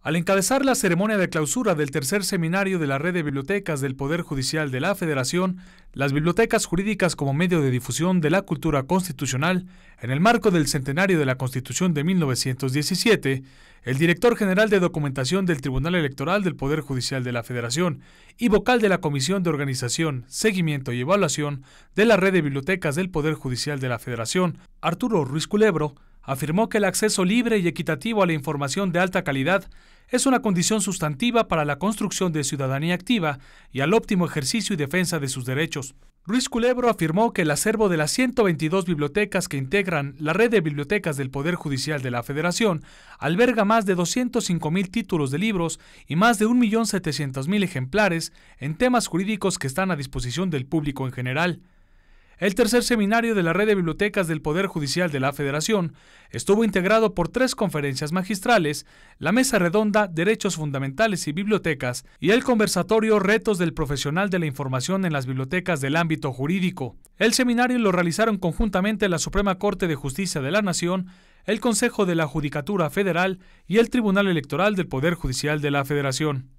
Al encabezar la ceremonia de clausura del tercer seminario de la Red de Bibliotecas del Poder Judicial de la Federación, las bibliotecas jurídicas como medio de difusión de la cultura constitucional, en el marco del centenario de la Constitución de 1917, el director general de documentación del Tribunal Electoral del Poder Judicial de la Federación y vocal de la Comisión de Organización, Seguimiento y Evaluación de la Red de Bibliotecas del Poder Judicial de la Federación, Arturo Ruiz Culebro, afirmó que el acceso libre y equitativo a la información de alta calidad es una condición sustantiva para la construcción de ciudadanía activa y al óptimo ejercicio y defensa de sus derechos. Ruiz Culebro afirmó que el acervo de las 122 bibliotecas que integran la red de bibliotecas del Poder Judicial de la Federación alberga más de 205.000 títulos de libros y más de 1.700.000 ejemplares en temas jurídicos que están a disposición del público en general. El tercer seminario de la Red de Bibliotecas del Poder Judicial de la Federación estuvo integrado por tres conferencias magistrales, la Mesa Redonda Derechos Fundamentales y Bibliotecas y el conversatorio Retos del Profesional de la Información en las Bibliotecas del Ámbito Jurídico. El seminario lo realizaron conjuntamente la Suprema Corte de Justicia de la Nación, el Consejo de la Judicatura Federal y el Tribunal Electoral del Poder Judicial de la Federación.